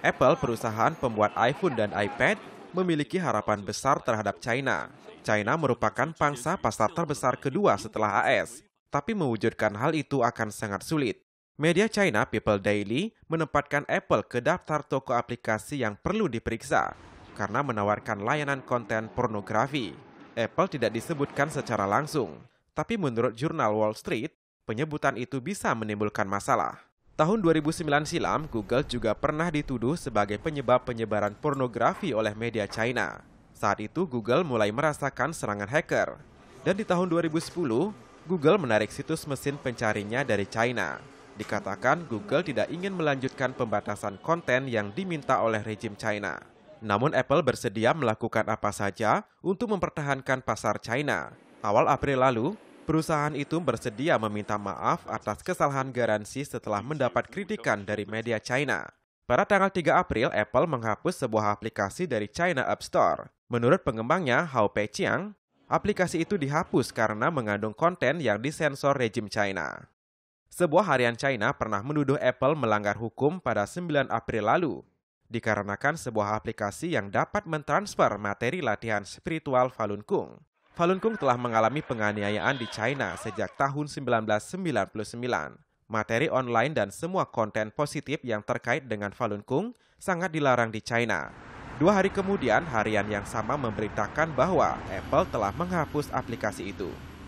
Apple, perusahaan pembuat iPhone dan iPad, memiliki harapan besar terhadap China. China merupakan pangsa pasar terbesar kedua setelah AS, tapi mewujudkan hal itu akan sangat sulit. Media China People Daily menempatkan Apple ke daftar toko aplikasi yang perlu diperiksa karena menawarkan layanan konten pornografi. Apple tidak disebutkan secara langsung, tapi menurut jurnal Wall Street, penyebutan itu bisa menimbulkan masalah. Tahun 2009 silam, Google juga pernah dituduh sebagai penyebab penyebaran pornografi oleh media China. Saat itu Google mulai merasakan serangan hacker. Dan di tahun 2010, Google menarik situs mesin pencarinya dari China. Dikatakan Google tidak ingin melanjutkan pembatasan konten yang diminta oleh rejim China. Namun Apple bersedia melakukan apa saja untuk mempertahankan pasar China. Awal April lalu, Perusahaan itu bersedia meminta maaf atas kesalahan garansi setelah mendapat kritikan dari media China. Pada tanggal 3 April, Apple menghapus sebuah aplikasi dari China App Store. Menurut pengembangnya, Hao Pei Chiang, aplikasi itu dihapus karena mengandung konten yang disensor rejim China. Sebuah harian China pernah menuduh Apple melanggar hukum pada 9 April lalu, dikarenakan sebuah aplikasi yang dapat mentransfer materi latihan spiritual Falun Gong Falun Gong telah mengalami penganiayaan di China sejak tahun 1999. Materi online dan semua konten positif yang terkait dengan Falun Gong sangat dilarang di China. Dua hari kemudian, harian yang sama memberitakan bahwa Apple telah menghapus aplikasi itu.